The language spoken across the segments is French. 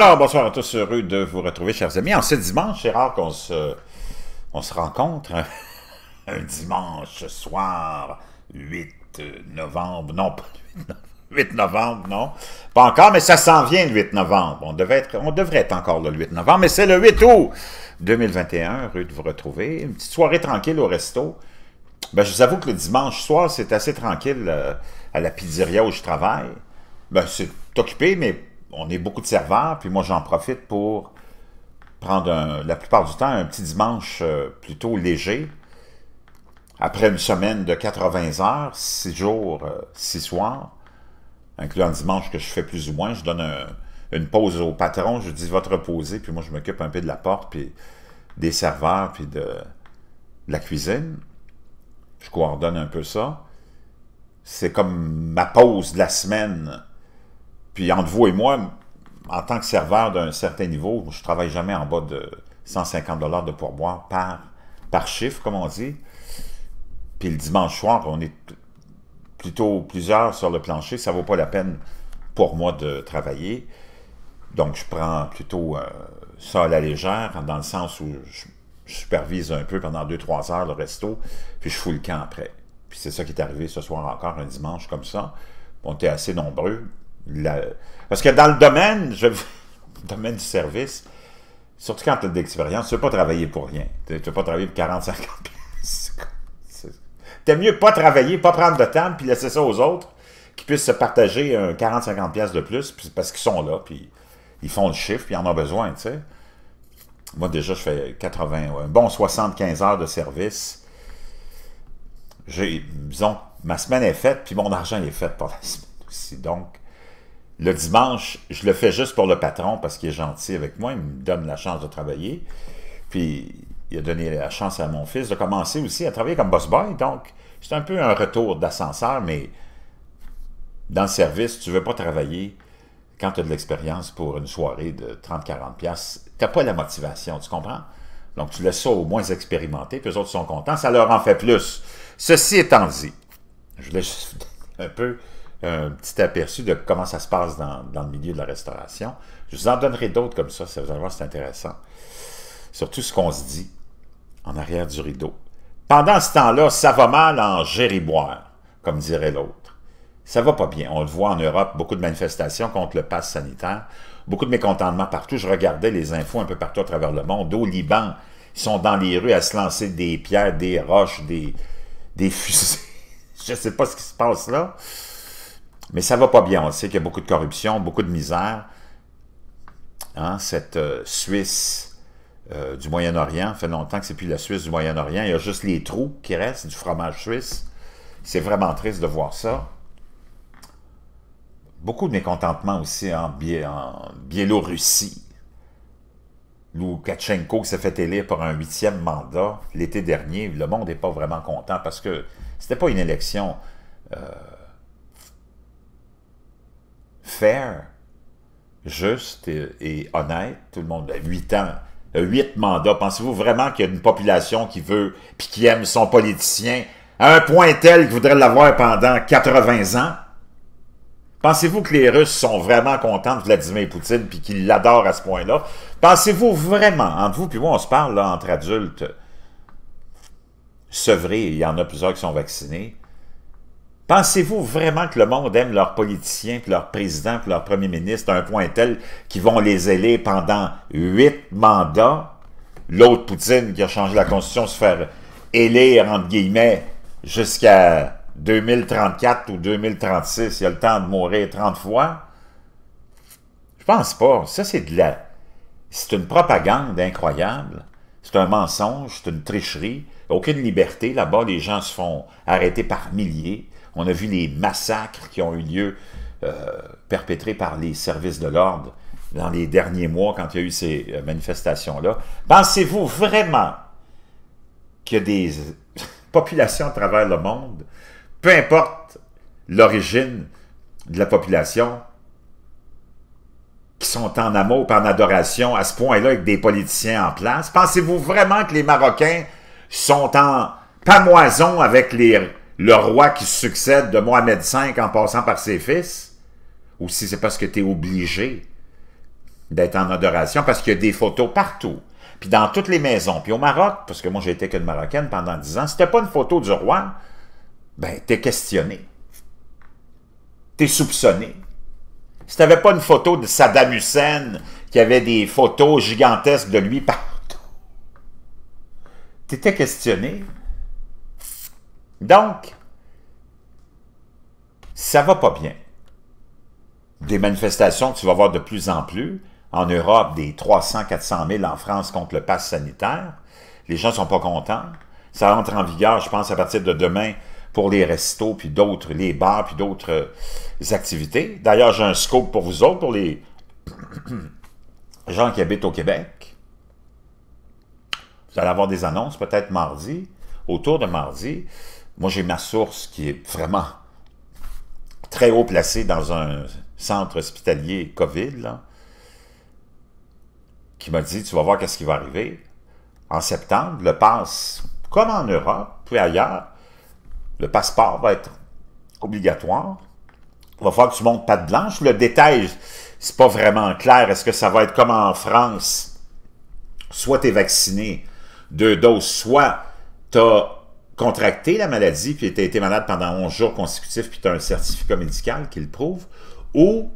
Alors, bonsoir à tous, heureux de vous retrouver, chers amis. En ce dimanche, c'est rare qu'on se, rencontre. Hein. Un dimanche soir, 8 novembre, non, pas 8 novembre. non? Pas encore, mais ça s'en vient le 8 novembre. On, devait être, on devrait être encore le 8 novembre, mais c'est le 8 août 2021. Heureux de vous retrouver. Une petite soirée tranquille au resto. Ben, je vous avoue que le dimanche soir, c'est assez tranquille euh, à la pizzeria où je travaille. Ben, c'est occupé, mais on est beaucoup de serveurs, puis moi j'en profite pour prendre la plupart du temps un petit dimanche euh, plutôt léger. Après une semaine de 80 heures, 6 jours, 6 euh, soirs, incluant dimanche que je fais plus ou moins, je donne une pause au patron, je dis va te reposer, puis moi je m'occupe un peu de la porte, puis des serveurs, puis de, de la cuisine. Je coordonne un peu ça. C'est comme ma pause de la semaine puis entre vous et moi, en tant que serveur d'un certain niveau, je travaille jamais en bas de 150 dollars de pourboire par, par chiffre, comme on dit. Puis le dimanche soir, on est plutôt plusieurs sur le plancher. Ça vaut pas la peine pour moi de travailler. Donc, je prends plutôt euh, ça à la légère, dans le sens où je, je supervise un peu pendant 2-3 heures le resto, puis je fous le camp après. Puis c'est ça qui est arrivé ce soir encore, un dimanche comme ça. On était assez nombreux, parce que dans le domaine, je... domaine du service, surtout quand tu as de l'expérience, tu ne veux pas travailler pour rien. Tu ne pas travailler pour 40-50 T'es mieux pas travailler, pas prendre de temps, puis laisser ça aux autres, qui puissent se partager un 40-50 pièces de plus, parce qu'ils sont là, puis ils font le chiffre, puis ils en ont besoin, tu sais. Moi, déjà, je fais 80, un bon 75 heures de service. J'ai, disons, ma semaine est faite, puis mon argent est fait pour la semaine aussi. Donc, le dimanche, je le fais juste pour le patron parce qu'il est gentil avec moi, il me donne la chance de travailler. Puis il a donné la chance à mon fils de commencer aussi à travailler comme boss boy. Donc, c'est un peu un retour d'ascenseur, mais dans le service, tu ne veux pas travailler quand tu as de l'expérience pour une soirée de 30-40$. Tu n'as pas la motivation, tu comprends? Donc, tu laisses ça au moins expérimentés, puis eux autres sont contents, ça leur en fait plus. Ceci étant dit, je voulais juste un peu un petit aperçu de comment ça se passe dans, le milieu de la restauration. Je vous en donnerai d'autres comme ça, ça vous allez voir, c'est intéressant. Surtout ce qu'on se dit en arrière du rideau. Pendant ce temps-là, ça va mal en gériboire, comme dirait l'autre. Ça va pas bien. On le voit en Europe, beaucoup de manifestations contre le pass sanitaire, beaucoup de mécontentement partout. Je regardais les infos un peu partout à travers le monde. Au Liban, ils sont dans les rues à se lancer des pierres, des roches, des, des fusées. Je ne sais pas ce qui se passe là. Mais ça va pas bien. On sait qu'il y a beaucoup de corruption, beaucoup de misère. Hein, cette euh, Suisse euh, du Moyen-Orient, fait longtemps que c'est plus la Suisse du Moyen-Orient. Il y a juste les trous qui restent, du fromage suisse. C'est vraiment triste de voir ça. Beaucoup de mécontentement aussi en, en Biélorussie. Loukachenko s'est fait élire pour un huitième mandat l'été dernier. Le monde n'est pas vraiment content parce que c'était pas une élection... Euh, fair, juste et, honnête. Tout le monde a huit ans, 8 mandats. Pensez-vous vraiment qu'il y a une population qui veut puis qui aime son politicien à un point tel qu'il voudrait l'avoir pendant 80 ans? Pensez-vous que les Russes sont vraiment contents de Vladimir Poutine puis qu'ils l'adorent à ce point-là? Pensez-vous vraiment, entre vous puis moi, on se parle entre adultes, sevrés, il y en a plusieurs qui sont vaccinés, Pensez-vous vraiment que le monde aime leurs politiciens, puis leurs présidents, puis leurs premiers ministres à un point tel qu'ils vont les élire pendant huit mandats? L'autre Poutine qui a changé la Constitution se faire élire, entre guillemets, jusqu'à 2034 ou 2036, il a le temps de mourir 30 fois? Je pense pas. Ça, c'est de la... C'est une propagande incroyable. C'est un mensonge, c'est une tricherie. Aucune liberté. Là-bas, les gens se font arrêter par milliers. On a vu les massacres qui ont eu lieu euh, perpétrés par les services de l'ordre dans les derniers mois quand il y a eu ces euh, manifestations-là. Pensez-vous vraiment que des populations à travers le monde, peu importe l'origine de la population, qui sont en amour, en adoration à ce point-là avec des politiciens en place, pensez-vous vraiment que les Marocains sont en pamoison avec les le roi qui succède de Mohamed V en passant par ses fils, ou si c'est parce que tu es obligé d'être en adoration, parce qu'il y a des photos partout, puis dans toutes les maisons. Puis au Maroc, parce que moi j'étais qu'une Marocaine pendant dix ans, si pas une photo du roi, ben es questionné. es soupçonné. Si n'avais pas une photo de Saddam Hussein, qui avait des photos gigantesques de lui partout, étais questionné. Donc, ça va pas bien. Des manifestations que tu vas voir de plus en plus, en Europe, des 300-400 000 en France contre le pass sanitaire. Les gens sont pas contents. Ça rentre en vigueur, je pense, à partir de demain pour les restos, puis d'autres, les bars, puis d'autres euh, activités. D'ailleurs, j'ai un scope pour vous autres, pour les gens qui habitent au Québec. Vous allez avoir des annonces peut-être mardi, autour de mardi. Moi, j'ai ma source qui est vraiment très haut placée dans un centre hospitalier COVID, qui m'a dit, tu vas voir qu'est-ce qui va arriver. En septembre, le passe, comme en Europe, puis ailleurs, le passeport va être obligatoire. Il va falloir que tu montes pas de blanche. Le détail, c'est pas vraiment clair. Est-ce que ça va être comme en France? Soit tu es vacciné, deux doses, soit tu as contracté la maladie, puis tu as été malade pendant 11 jours consécutifs, puis tu as un certificat médical qui le prouve, ou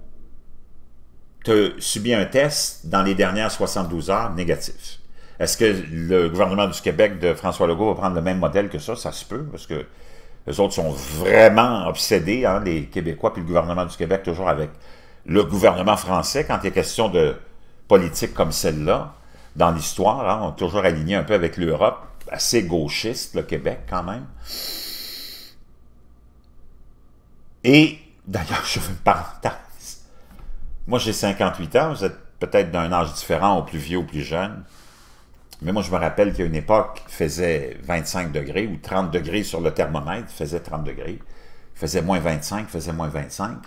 tu as subi un test dans les dernières 72 heures négatif. Est-ce que le gouvernement du Québec de François Legault va prendre le même modèle que ça? Ça se peut, parce que les autres sont vraiment obsédés, hein, les Québécois, puis le gouvernement du Québec, toujours avec le gouvernement français, quand il y a question de politique comme celle-là, dans l'histoire, hein, toujours aligné un peu avec l'Europe assez gauchiste, le Québec, quand même. Et, d'ailleurs, je fais une parenthèse. Moi, j'ai 58 ans, vous êtes peut-être d'un âge différent, au plus vieux, au plus jeune. Mais moi, je me rappelle qu'à une époque, il faisait 25 degrés ou 30 degrés sur le thermomètre, il faisait 30 degrés. Il faisait moins 25, il faisait moins 25.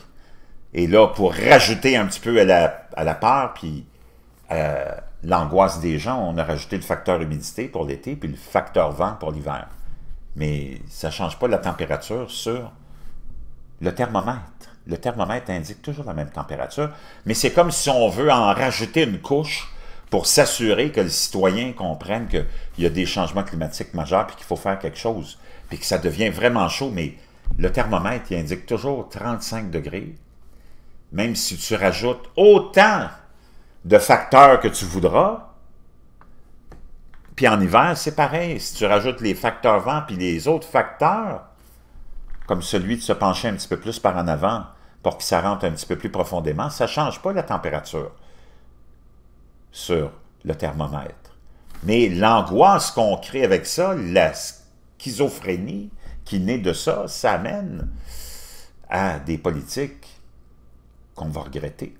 Et là, pour rajouter un petit peu à la, à la peur, puis euh, l'angoisse des gens, on a rajouté le facteur humidité pour l'été, puis le facteur vent pour l'hiver. Mais ça ne change pas la température sur le thermomètre. Le thermomètre indique toujours la même température, mais c'est comme si on veut en rajouter une couche pour s'assurer que le citoyen comprenne qu'il y a des changements climatiques majeurs, puis qu'il faut faire quelque chose, puis que ça devient vraiment chaud, mais le thermomètre, il indique toujours 35 degrés, même si tu rajoutes autant de facteurs que tu voudras. Puis en hiver, c'est pareil. Si tu rajoutes les facteurs vent puis les autres facteurs, comme celui de se pencher un petit peu plus par en avant pour que ça rentre un petit peu plus profondément, ça ne change pas la température sur le thermomètre. Mais l'angoisse qu'on crée avec ça, la schizophrénie qui naît de ça, ça amène à des politiques qu'on va regretter.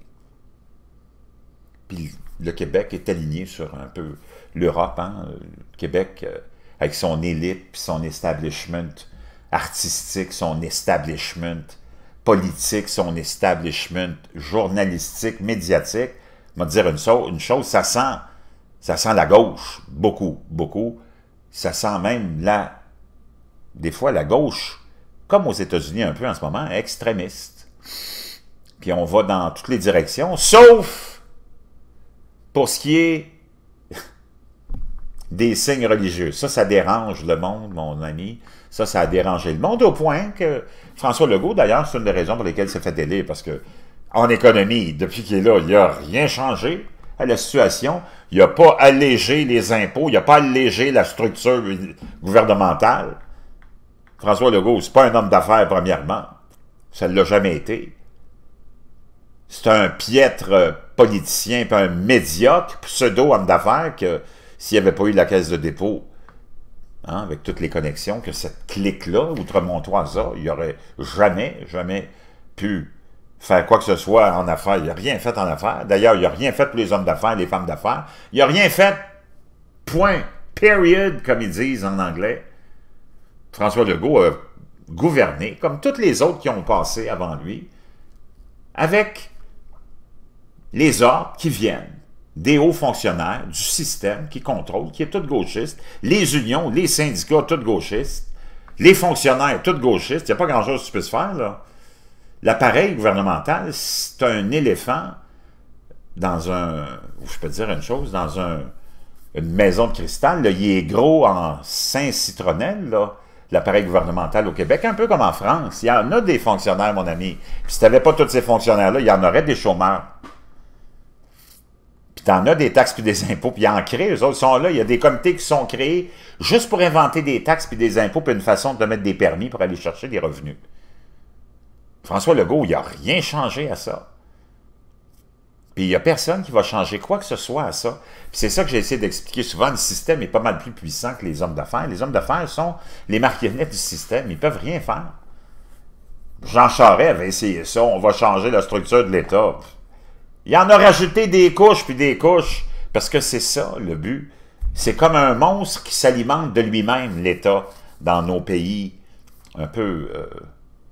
Puis le Québec est aligné sur un peu l'Europe. Hein? Le Québec, euh, avec son élite, son establishment artistique, son establishment politique, son establishment journalistique, médiatique, on va dire une, une chose, ça sent, ça sent la gauche, beaucoup, beaucoup. Ça sent même la, des fois la gauche, comme aux États-Unis un peu en ce moment, extrémiste. Puis on va dans toutes les directions, sauf pour ce qui est des signes religieux, ça, ça dérange le monde, mon ami. Ça, ça a dérangé le monde au point que François Legault, d'ailleurs, c'est une des raisons pour lesquelles il s'est fait élire, parce que en économie, depuis qu'il est là, il n'a rien changé à la situation. Il n'a pas allégé les impôts, il n'a pas allégé la structure gouvernementale. François Legault, c'est pas un homme d'affaires, premièrement. Ça ne l'a jamais été. C'est un piètre politicien, pas un médiocre pseudo-homme d'affaires que s'il n'y avait pas eu la caisse de dépôt, hein, avec toutes les connexions, que cette clique-là, outre-montoise, il aurait jamais, jamais pu faire quoi que ce soit en affaires. Il n'a rien fait en affaires. D'ailleurs, il n'a rien fait pour les hommes d'affaires, les femmes d'affaires. Il n'a rien fait, point, period, comme ils disent en anglais. François Legault a gouverné, comme toutes les autres qui ont passé avant lui, avec les ordres qui viennent des hauts fonctionnaires du système qui contrôle, qui est tout gauchiste, les unions, les syndicats, tout gauchistes, les fonctionnaires, tout gauchistes, il n'y a pas grand-chose que tu puisses faire, là. L'appareil gouvernemental, c'est un éléphant dans un, je peux dire une chose, dans un, une maison de cristal, là, il est gros en saint citronnel là, l'appareil gouvernemental au Québec, un peu comme en France. Il y en a des fonctionnaires, mon ami. Puis si tu n'avais pas tous ces fonctionnaires-là, il y en aurait des chômeurs. Puis t'en as des taxes puis des impôts, puis y en créent, eux autres sont là. Il y a des comités qui sont créés juste pour inventer des taxes puis des impôts puis une façon de mettre des permis pour aller chercher des revenus. François Legault, il a rien changé à ça. Puis il n'y a personne qui va changer quoi que ce soit à ça. Puis c'est ça que j'ai essayé d'expliquer souvent. Le système est pas mal plus puissant que les hommes d'affaires. Les hommes d'affaires sont les marionnettes du système. Ils peuvent rien faire. Jean Charest avait essayé ça. On va changer la structure de l'État. Il en a rajouté des couches puis des couches, parce que c'est ça le but. C'est comme un monstre qui s'alimente de lui-même, l'État, dans nos pays un peu euh,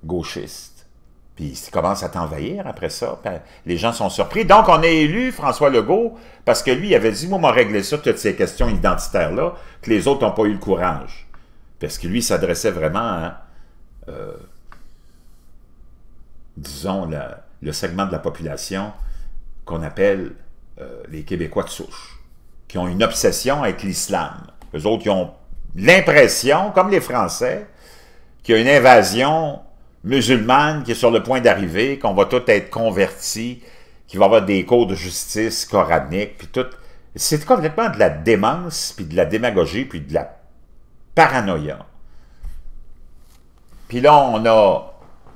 gauchistes. Puis il commence à t'envahir après ça. les gens sont surpris. Donc, on a élu François Legault parce que lui, il avait dit, moi, m'a régler ça, toutes ces questions identitaires-là, que les autres n'ont pas eu le courage. Parce que lui, s'adressait vraiment à, euh, disons, le segment de la population qu'on appelle euh, les Québécois de souche, qui ont une obsession avec l'islam. Les autres, qui ont l'impression, comme les Français, qu'il y a une invasion musulmane qui est sur le point d'arriver, qu'on va tous être convertis, qu'il va y avoir des cours de justice coraniques, puis tout. C'est complètement de la démence, puis de la démagogie, puis de la paranoïa. Puis là, on a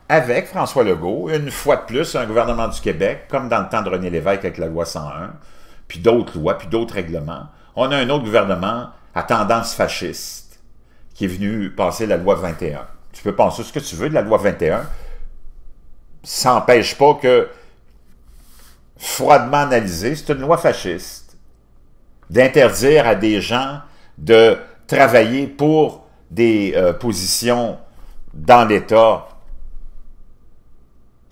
avec François Legault, une fois de plus, un gouvernement du Québec, comme dans le temps de René Lévesque avec la loi 101, puis d'autres lois, puis d'autres règlements, on a un autre gouvernement à tendance fasciste qui est venu passer la loi 21. Tu peux penser ce que tu veux de la loi 21, ça n'empêche pas que, froidement analysé, c'est une loi fasciste d'interdire à des gens de travailler pour des euh, positions dans l'État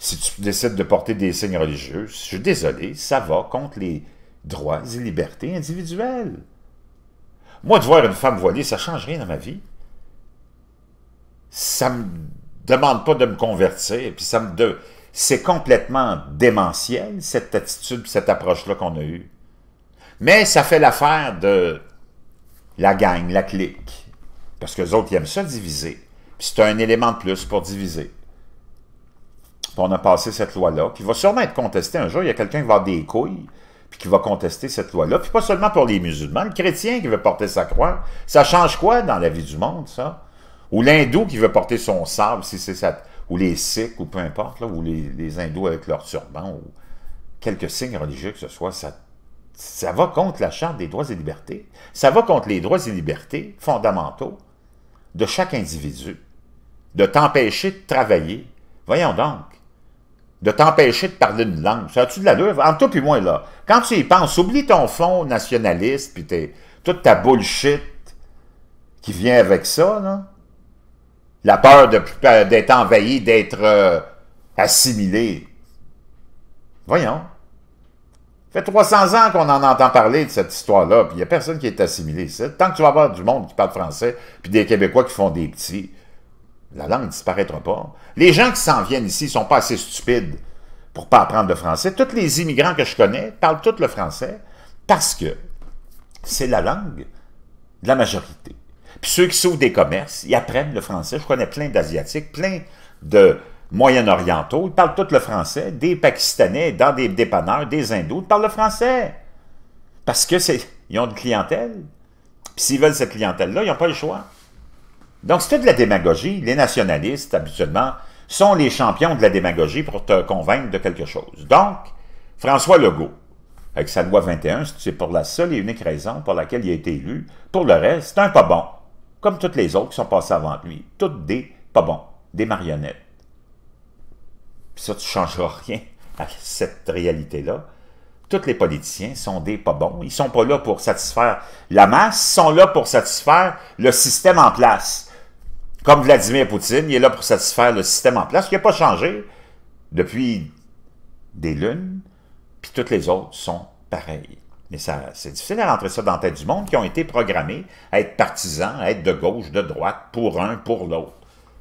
si tu décides de porter des signes religieux, je suis désolé, ça va contre les droits et libertés individuelles. Moi, de voir une femme voilée, ça ne change rien dans ma vie. Ça me demande pas de me convertir, puis ça me c'est complètement démentiel, cette attitude, cette approche-là qu'on a eue. Mais ça fait l'affaire de la gang, la clique. Parce que les autres, ils aiment ça diviser. Puis c'est un élément de plus pour diviser on a passé cette loi-là, qui va sûrement être contestée un jour. Il y a quelqu'un qui va avoir des couilles, puis qui va contester cette loi-là. Puis pas seulement pour les musulmans, le chrétien qui veut porter sa croix, ça change quoi dans la vie du monde, ça? Ou l'hindou qui veut porter son sable, ou les sikhs, ou peu importe, là, ou les, hindous avec leur turban, ou quelques signes religieux que ce soit, ça, ça va contre la Charte des droits et libertés. Ça va contre les droits et libertés fondamentaux de chaque individu, de t'empêcher de travailler, Voyons donc. De t'empêcher de parler une langue. Ça a-tu de l'allure? En tout puis moi, là. Quand tu y penses, oublie ton fond nationaliste puis toute ta bullshit qui vient avec ça, là. La peur euh, d'être envahi, d'être euh, assimilé. Voyons. Ça fait 300 ans qu'on en entend parler de cette histoire-là, puis il n'y a personne qui est assimilé. Tant que tu vas avoir du monde qui parle français, puis des Québécois qui font des petits, la langue ne disparaîtra pas. Les gens qui s'en viennent ici ne sont pas assez stupides pour pas apprendre le français. Tous les immigrants que je connais parlent tout le français parce que c'est la langue de la majorité. Puis ceux qui s'ouvrent des commerces, ils apprennent le français. Je connais plein d'Asiatiques, plein de Moyen-Orientaux. Ils parlent tout le français. Des Pakistanais, dans des dépanneurs, des Hindous, ils parlent le français. Parce que c'est, ont une clientèle. Puis s'ils veulent cette clientèle-là, ils n'ont pas le choix. Donc, c'est de la démagogie. Les nationalistes, habituellement, sont les champions de la démagogie pour te convaincre de quelque chose. Donc, François Legault, avec sa loi 21, c'est pour la seule et unique raison pour laquelle il a été élu. Pour le reste, c'est un pas bon, comme toutes les autres qui sont passées avant lui. Toutes des pas bons, des marionnettes. Puis ça, tu ne changeras rien à cette réalité-là. Tous les politiciens sont des pas bons. Ils ne sont pas là pour satisfaire la masse, ils sont là pour satisfaire le système en place. Comme Vladimir Poutine, il est là pour satisfaire le système en place, qui n'a pas changé depuis des lunes, puis toutes les autres sont pareilles. Mais c'est difficile à rentrer ça dans la tête du monde qui ont été programmés à être partisans, à être de gauche, de droite, pour un, pour l'autre.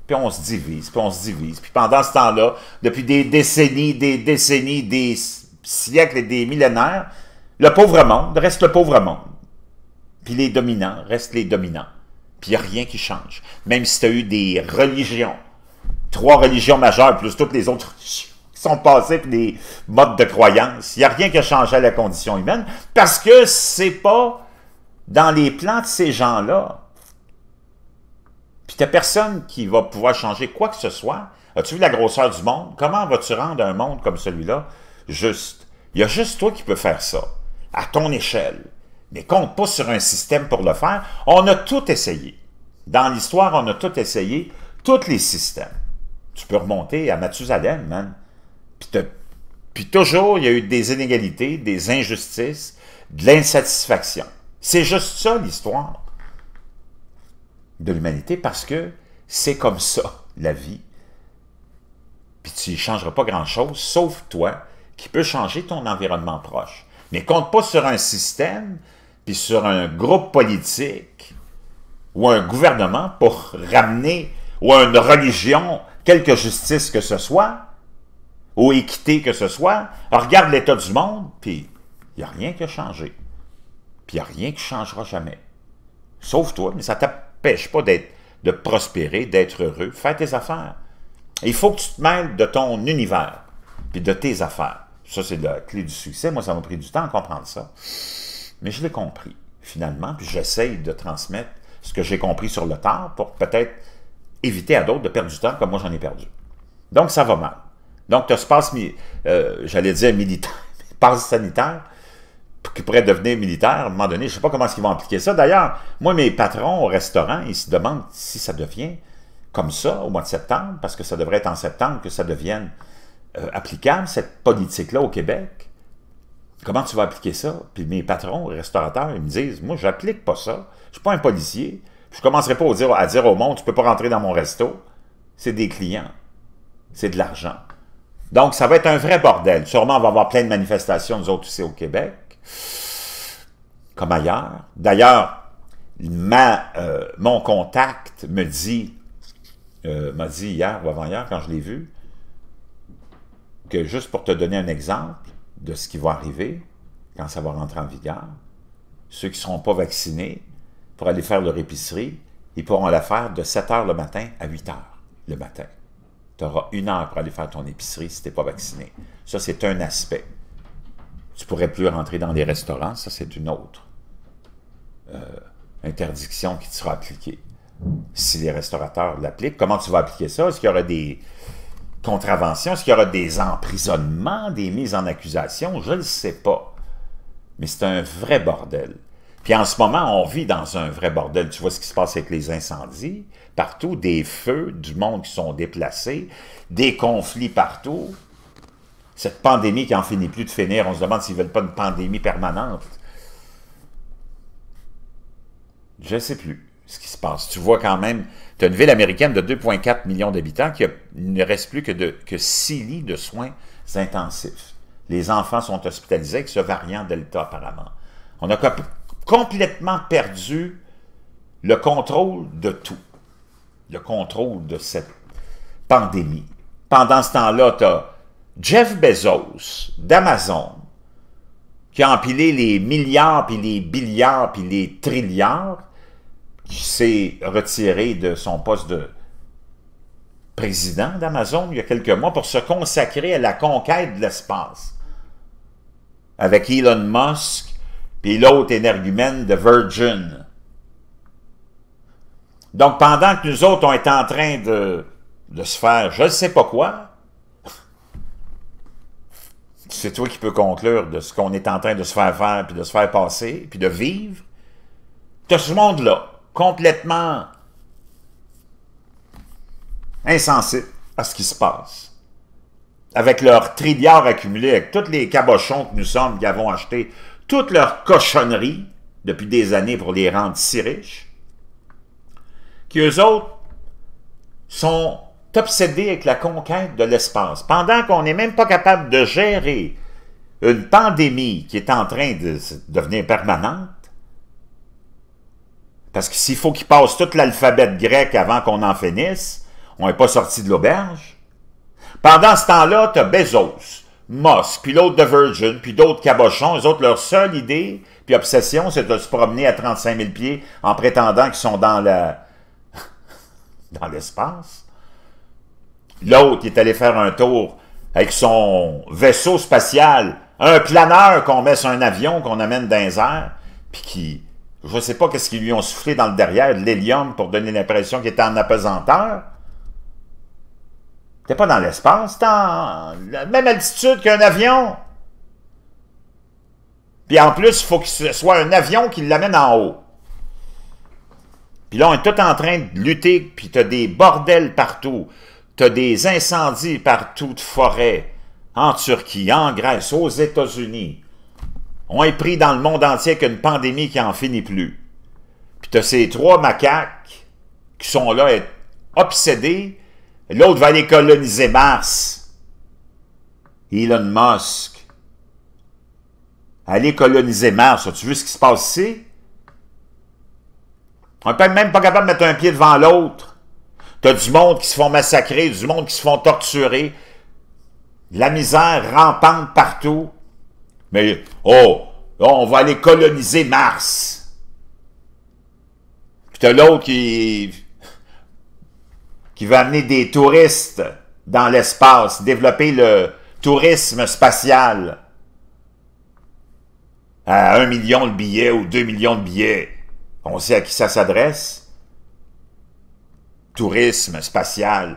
Puis on se divise, puis on se divise. Puis pendant ce temps-là, depuis des décennies, des décennies, des siècles et des millénaires, le pauvre monde reste le pauvre monde. Puis les dominants restent les dominants il n'y a rien qui change. Même si tu as eu des religions, trois religions majeures, plus toutes les autres qui sont passées, puis des modes de croyance, il n'y a rien qui a changé à la condition humaine, parce que c'est pas dans les plans de ces gens-là. Puis t'as personne qui va pouvoir changer quoi que ce soit. As-tu vu la grosseur du monde? Comment vas-tu rendre un monde comme celui-là juste? Il y a juste toi qui peux faire ça, à ton échelle mais compte pas sur un système pour le faire. On a tout essayé. Dans l'histoire, on a tout essayé, tous les systèmes. Tu peux remonter à Mathusalem, man. Puis toujours, il y a eu des inégalités, des injustices, de l'insatisfaction. C'est juste ça, l'histoire de l'humanité, parce que c'est comme ça, la vie. Puis tu n'y changeras pas grand-chose, sauf toi, qui peux changer ton environnement proche. Mais compte pas sur un système puis sur un groupe politique ou un gouvernement pour ramener, ou une religion, quelque justice que ce soit, ou équité que ce soit, regarde l'état du monde, puis il n'y a rien qui a changé. Puis il n'y a rien qui changera jamais. Sauf toi, mais ça ne t'empêche pas de prospérer, d'être heureux, faire tes affaires. Il faut que tu te mêles de ton univers, puis de tes affaires. Ça, c'est la clé du succès. Moi, ça m'a pris du temps à comprendre ça. Mais je l'ai compris, finalement, puis j'essaye de transmettre ce que j'ai compris sur le temps pour peut-être éviter à d'autres de perdre du temps comme moi j'en ai perdu. Donc, ça va mal. Donc, tu as ce passe, euh, j'allais dire militaire, passe sanitaire, qui pourrait devenir militaire à un moment donné. Je ne sais pas comment ils vont appliquer ça. D'ailleurs, moi, mes patrons au restaurant, ils se demandent si ça devient comme ça au mois de septembre, parce que ça devrait être en septembre que ça devienne euh, applicable, cette politique-là au Québec comment tu vas appliquer ça? Puis mes patrons, restaurateurs, ils me disent, moi, j'applique pas ça. Je suis pas un policier. Je commencerai pas à dire, au monde, tu peux pas rentrer dans mon resto. C'est des clients. C'est de l'argent. Donc, ça va être un vrai bordel. Sûrement, on va avoir plein de manifestations, nous autres, aussi, au Québec. Comme ailleurs. D'ailleurs, euh, mon contact me dit, euh, m'a dit hier ou avant-hier, quand je l'ai vu, que juste pour te donner un exemple, de ce qui va arriver quand ça va rentrer en vigueur. Ceux qui ne seront pas vaccinés, pour aller faire leur épicerie, ils pourront la faire de 7 h le matin à 8 h le matin. Tu auras une heure pour aller faire ton épicerie si tu n'es pas vacciné. Ça, c'est un aspect. Tu pourrais plus rentrer dans les restaurants, ça, c'est une autre euh, interdiction qui te sera appliquée. Si les restaurateurs l'appliquent, comment tu vas appliquer ça? Est-ce qu'il y aura des, Contraventions, Est-ce qu'il y aura des emprisonnements, des mises en accusation? Je ne le sais pas. Mais c'est un vrai bordel. Puis en ce moment, on vit dans un vrai bordel. Tu vois ce qui se passe avec les incendies, partout, des feux, du monde qui sont déplacés, des conflits partout. Cette pandémie qui en finit plus de finir, on se demande s'ils ne veulent pas une pandémie permanente. Je ne sais plus ce qui se passe. Tu vois quand même, tu as une ville américaine de 2,4 millions d'habitants qui ne reste plus que, de, que 6 lits de soins intensifs. Les enfants sont hospitalisés avec ce variant Delta apparemment. On a complètement perdu le contrôle de tout, le contrôle de cette pandémie. Pendant ce temps-là, tu as Jeff Bezos d'Amazon qui a empilé les milliards, puis les billiards, puis les trilliards, qui s'est retiré de son poste de président d'Amazon il y a quelques mois pour se consacrer à la conquête de l'espace. Avec Elon Musk, et l'autre énergumène de Virgin. Donc, pendant que nous autres, on est en train de, se faire je ne sais pas quoi, c'est toi qui peux conclure de ce qu'on est en train de se faire faire, puis de se faire passer, puis de vivre, tu ce monde-là complètement insensibles à ce qui se passe. Avec leurs trilliards accumulés, avec tous les cabochons que nous sommes, qui avons acheté toute leur cochonnerie depuis des années pour les rendre si riches, qu'eux autres sont obsédés avec la conquête de l'espace. Pendant qu'on n'est même pas capable de gérer une pandémie qui est en train de devenir permanente, parce que s'il faut qu'il passe tout l'alphabet grec avant qu'on en finisse, on n'est pas sorti de l'auberge. Pendant ce temps-là, tu as Bezos, Musk, puis l'autre de Virgin, puis d'autres cabochons. Les autres, leur seule idée, puis obsession, c'est de se promener à 35 000 pieds en prétendant qu'ils sont dans la... dans l'espace. L'autre est allé faire un tour avec son vaisseau spatial, un planeur qu'on met sur un avion, qu'on amène dans les airs, puis qui je ne sais pas qu'est-ce qu'ils lui ont soufflé dans le derrière, de l'hélium, pour donner l'impression qu'il était en apesanteur. T'es pas dans l'espace, t'es en la même altitude qu'un avion. Puis en plus, il faut que ce soit un avion qui l'amène en haut. Puis là, on est tout en train de lutter, puis t'as des bordels partout. T'as des incendies partout de forêt. En Turquie, en Grèce, aux États-Unis. On est pris dans le monde entier avec une pandémie qui en finit plus. Puis tu as ces trois macaques qui sont là obsédés. L'autre va aller coloniser Mars. Elon Musk. Aller coloniser Mars. As-tu vu ce qui se passe ici? On n'est même pas capable de mettre un pied devant l'autre. as du monde qui se font massacrer, du monde qui se font torturer. La misère rampante partout. Mais, oh, on va aller coloniser Mars. Puis l'autre qui... qui va amener des touristes dans l'espace, développer le tourisme spatial à un million de billets ou deux millions de billets. On sait à qui ça s'adresse. Tourisme spatial.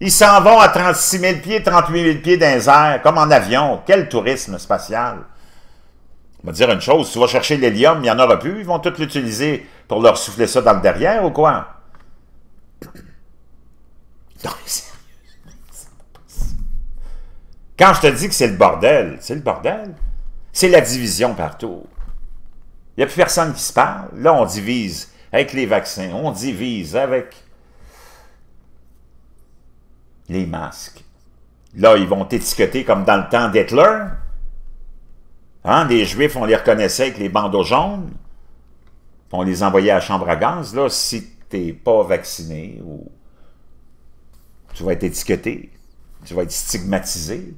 Ils s'en vont à 36 000 pieds, 38 000 pieds dans les airs, comme en avion. Quel tourisme spatial! On va dire une chose, tu vas chercher l'hélium, il n'y en aura plus, ils vont tout l'utiliser pour leur souffler ça dans le derrière ou quoi? Non, mais sérieux, Quand je te dis que c'est le bordel, c'est le bordel. C'est la division partout. Il n'y a plus personne qui se parle. Là, on divise avec les vaccins, on divise avec les masques. Là, ils vont t'étiqueter comme dans le temps d'Hitler. Hein, les Juifs, on les reconnaissait avec les bandeaux jaunes. On les envoyait à la chambre à gaz. Là, si n'es pas vacciné, ou tu vas être étiqueté, tu vas être stigmatisé.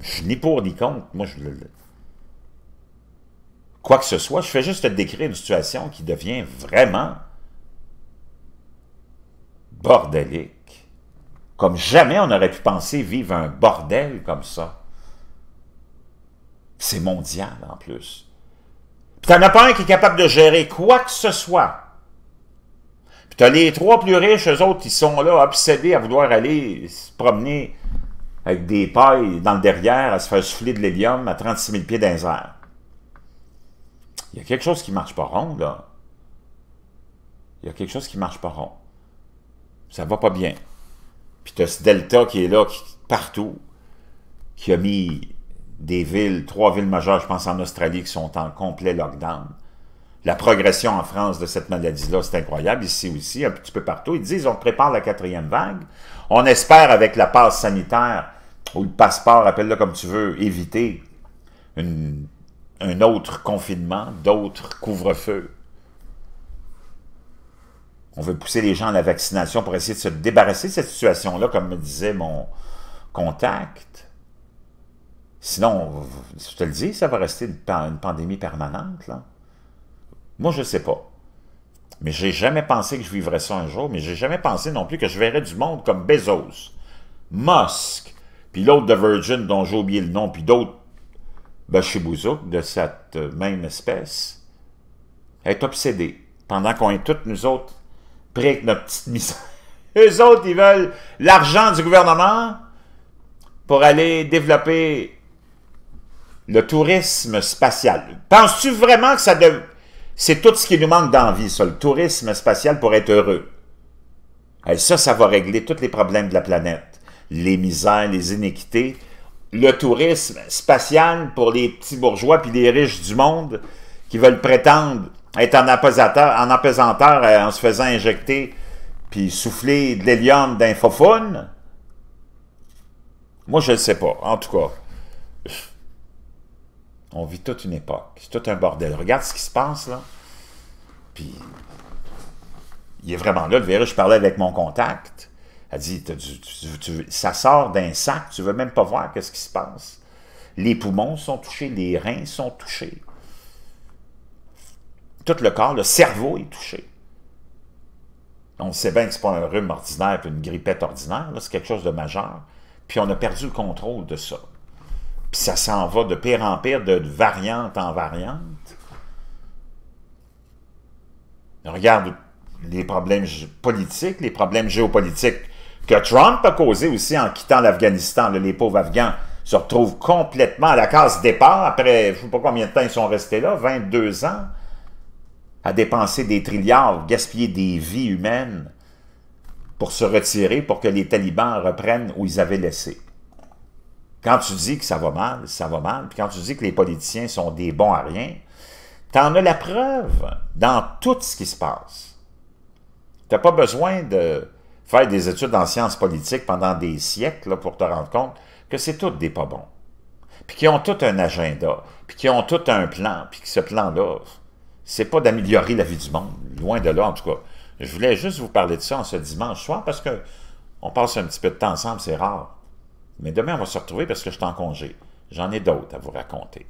Je suis ni pour ni contre. Moi, je... Quoi que ce soit, je fais juste te décrire une situation qui devient vraiment bordélique. Comme jamais on aurait pu penser vivre un bordel comme ça. C'est mondial en plus. Puis t'en as pas un qui est capable de gérer quoi que ce soit. Puis t'as les trois plus riches, eux autres, qui sont là, obsédés à vouloir aller se promener avec des pailles dans le derrière, à se faire souffler de l'hélium à 36 000 pieds dans air. Il y a quelque chose qui marche pas rond, là. Il y a quelque chose qui marche pas rond. Ça va pas bien. Puis tu as ce delta qui est là, partout, qui a mis des villes, trois villes majeures, je pense en Australie, qui sont en complet lockdown. La progression en France de cette maladie-là, c'est incroyable. Ici aussi, un petit peu partout. Ils disent, on prépare la quatrième vague. On espère, avec la passe sanitaire, ou le passeport, appelle-le comme tu veux, éviter un autre confinement, d'autres couvre-feux on veut pousser les gens à la vaccination pour essayer de se débarrasser de cette situation-là, comme me disait mon contact. Sinon, je te le dis, ça va rester une pandémie permanente. Moi, je ne sais pas. Mais je n'ai jamais pensé que je vivrais ça un jour, mais je n'ai jamais pensé non plus que je verrais du monde comme Bezos, Musk, puis l'autre de Virgin dont j'ai oublié le nom, puis d'autres Bachibouzouk ben, de cette euh, même espèce, est obsédé, pendant qu'on est tous, nous autres notre petite misère. Eux autres, ils veulent l'argent du gouvernement pour aller développer le tourisme spatial. Penses-tu vraiment que ça c'est tout ce qui nous manque dans la vie, ça, le tourisme spatial pour être heureux? Et eh, ça, ça va régler tous les problèmes de la planète. Les misères, les inéquités, le tourisme spatial pour les petits bourgeois puis les riches du monde qui veulent prétendre être en apesanteur, en, euh, en se faisant injecter puis souffler de l'hélium d'un Moi, je ne sais pas. En tout cas, on vit toute une époque. C'est tout un bordel. Regarde ce qui se passe, là. Puis, il est vraiment là. Le virus, je parlais avec mon contact. Elle dit, ça sort d'un sac, tu veux même pas voir ce qui se passe. Les poumons sont touchés, les reins sont touchés tout le corps, le cerveau est touché. On sait bien que ce pas un rhume ordinaire une grippette ordinaire, c'est quelque chose de majeur. Puis on a perdu le contrôle de ça. Puis ça s'en va de pire en pire, de variante en variante. Regarde les problèmes politiques, les problèmes géopolitiques que Trump a causés aussi en quittant l'Afghanistan. Les pauvres Afghans se retrouvent complètement à la case départ après je ne sais pas combien de temps ils sont restés là, 22 ans à dépenser des trilliards, gaspiller des vies humaines pour se retirer, pour que les talibans reprennent où ils avaient laissé. Quand tu dis que ça va mal, ça va mal. Puis quand tu dis que les politiciens sont des bons à rien, t'en as la preuve dans tout ce qui se passe. T'as pas besoin de faire des études en sciences politiques pendant des siècles pour te rendre compte que c'est tout des pas bons. Puis qui ont tout un agenda, puis qui ont tout un plan, puis que ce plan-là, c'est pas d'améliorer la vie du monde, loin de là en tout cas. Je voulais juste vous parler de ça en ce dimanche soir parce que on passe un petit peu de temps ensemble, c'est rare. Mais demain, on va se retrouver parce que je suis en congé. J'en ai d'autres à vous raconter.